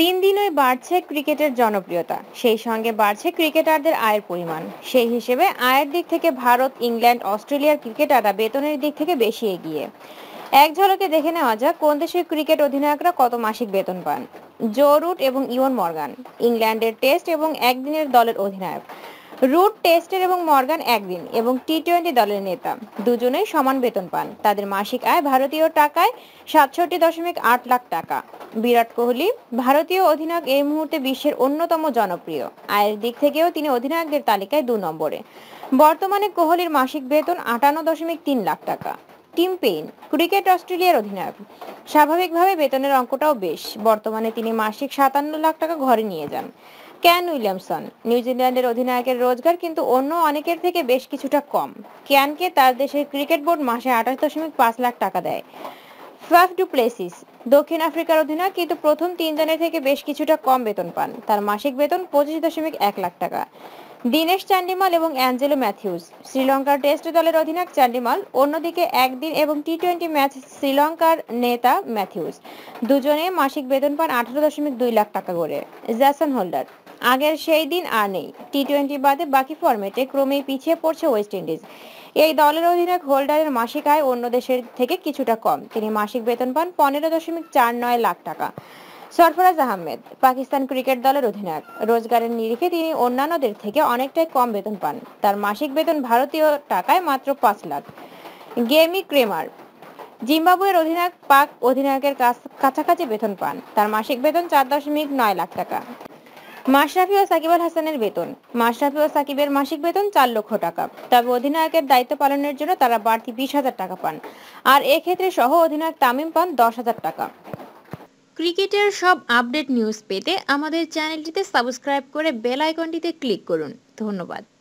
দিন দিনই বাড়ছে ক্রিকেটের জনপ্রিয়তা সেই সঙ্গে বাড়ছে ক্রিকেটারদের আয়ের পরিমাণ সেই হিসেবে আয়ের দিক থেকে ভারত ইংল্যান্ড অস্ট্রেলিয়ার ক্রিকেটাররা বেতনের দিক থেকে বেশি এগিয়ে এক ঝলকে দেখে নেওয়া যাক কোন দেশের ক্রিকেট অধিনায়করা কত মাসিক বেতন পান জো রুট এবং ইওন মর্গান ইংল্যান্ডের টেস্ট এবং একদিনের দলের অধিনায়ক রুট টেস্টের এবং মর্গান একদিন এবং টি টোয়েন্টি দলের নেতা দুজনেই সমান বেতন পান তাদের মাসিক আয় ভারতীয় টাকায় সাতষট্টি দশমিক আট লাখ টাকা বিরাট কোহলি ভারতীয় অধিনায়ক এই মুহূর্তে বিশ্বের অন্যতম জনপ্রিয় আয়ের দিক থেকেও তিনি অধিনায়কদের তালিকায় দু নম্বরে বর্তমানে কোহলির মাসিক বেতন আটান্ন দশমিক তিন লাখ টাকা টিম পেইন ক্রিকেট অস্ট্রেলিয়ার অধিনায়ক স্বাভাবিকভাবে বেতনের অঙ্কটাও বেশ বর্তমানে তিনি মাসিক সাতান্ন লাখ টাকা ঘরে নিয়ে যান ক্যান উইলিয়ামসন নিউজিল্যান্ডের অধিনায়কের রোজগার কিন্তু অন্য অনেকের থেকে বেশ কিছুটা কম ক্যানকে তার দেশের ক্রিকেট বোর্ড মাসে আঠাশ দশমিক পাঁচ লাখ টাকা দেয় ফ্লাফ ডু প্লেসিস দক্ষিণ আফ্রিকার অধিনায়ক কিন্তু প্রথম তিনজনের থেকে বেশ কিছুটা কম বেতন পান তার মাসিক বেতন পঁচিশ দশমিক এক লাখ টাকা দিনেশ চান্ডিমাল এবং অ্যাঞ্জেলো ম্যাথিউস শ্রীলঙ্কার টেস্ট দলের অধিনায়ক চান্ডিমাল অন্যদিকে একদিন এবং টি টোয়েন্টি ম্যাচ শ্রীলঙ্কার নেতা ম্যাথিউস দুজনে মাসিক বেতন পান আঠারো দশমিক দুই লাখ টাকা করে জ্যাসন হোল্ডার আগের সেই দিন আর নেই টি টোয়েন্টি বাদে বাকি ফর্মেটে ক্রমেই পিছিয়ে পড়ছে ওয়েস্ট ইন্ডিজ এই দলের অধিনায়ক হোল্ডারের মাসিক আয় অন্য দেশের থেকে কিছুটা কম তিনি মাসিক বেতন পান পনেরো দশমিক দশমিক চার নয় লাখ টাকা সরফরাজ আহমেদ পাকিস্তান ক্রিকেট দলের অধিনায়ক রোজগারের নিরিখে তিনি অন্যান্যদের থেকে অনেকটাই কম বেতন পান তার মাসিক বেতন ভারতীয় টাকায় মাত্র পাঁচ লাখ গেমি ক্রেমার জিম্বাবুয়ের অধিনায়ক পাক অধিনায়কের কাছাকাছি বেতন পান তার মাসিক বেতন চার দশমিক নয় লাখ টাকা মাশরাফি ও সাকিব আল হাসানের বেতন মাশরাফি ও সাকিবের মাসিক বেতন চার লক্ষ টাকা তবে অধিনায়কের দায়িত্ব পালনের জন্য তারা বাড়তি বিশ হাজার টাকা পান আর এক্ষেত্রে সহ অধিনায়ক তামিম পান দশ হাজার টাকা ক্রিকেটের সব আপডেট নিউজ পেতে আমাদের চ্যানেলটিতে সাবস্ক্রাইব করে বেল আইকনটিতে ক্লিক করুন ধন্যবাদ